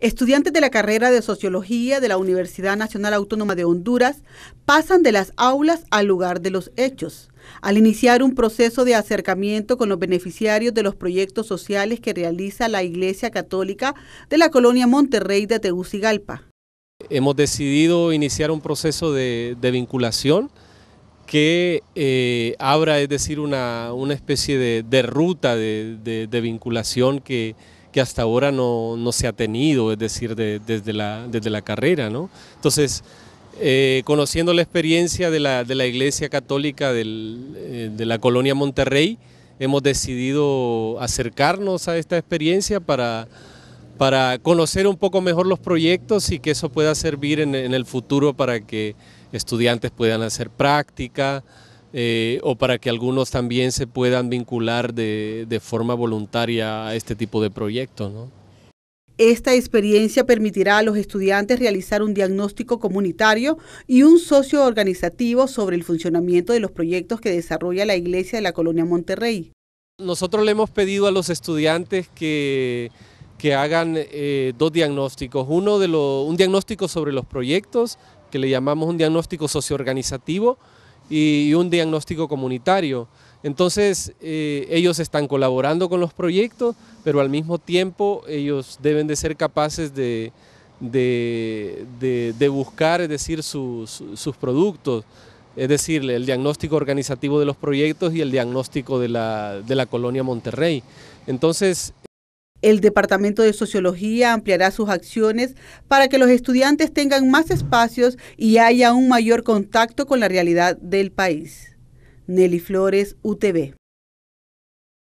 Estudiantes de la carrera de Sociología de la Universidad Nacional Autónoma de Honduras pasan de las aulas al lugar de los hechos, al iniciar un proceso de acercamiento con los beneficiarios de los proyectos sociales que realiza la Iglesia Católica de la colonia Monterrey de Tegucigalpa. Hemos decidido iniciar un proceso de, de vinculación que eh, abra, es decir, una, especie de, ruta de, vinculación que, hasta ahora no, se ha tenido, es decir, desde, la, desde la carrera, ¿no? Entonces, eh, conociendo la experiencia de la, de la Iglesia Católica eh, de la colonia Monterrey, hemos decidido acercarnos a esta experiencia para para conocer un poco mejor los proyectos y que eso pueda servir en, el futuro para que estudiantes puedan hacer práctica eh, o para que algunos también se puedan vincular de, forma voluntaria a este tipo de proyectos. Esta experiencia permitirá a los estudiantes realizar un diagnóstico comunitario y un socio organizativo sobre el funcionamiento de los proyectos que desarrolla la Iglesia de la Colonia Monterrey. Nosotros le hemos pedido a los estudiantes que que hagan eh, dos diagnósticos. Uno de lo, un diagnóstico sobre los proyectos, que le llamamos un diagnóstico socioorganizativo, y un diagnóstico comunitario. Entonces, eh, ellos están colaborando con los proyectos, pero al mismo tiempo ellos deben de ser capaces de, de, buscar, es decir, sus, productos, es decir, el diagnóstico organizativo de los proyectos y el diagnóstico de la, de la colonia Monterrey. Entonces, el Departamento de Sociología ampliará sus acciones para que los estudiantes tengan más espacios y haya un mayor contacto con la realidad del país. Nelly Flores, UTV.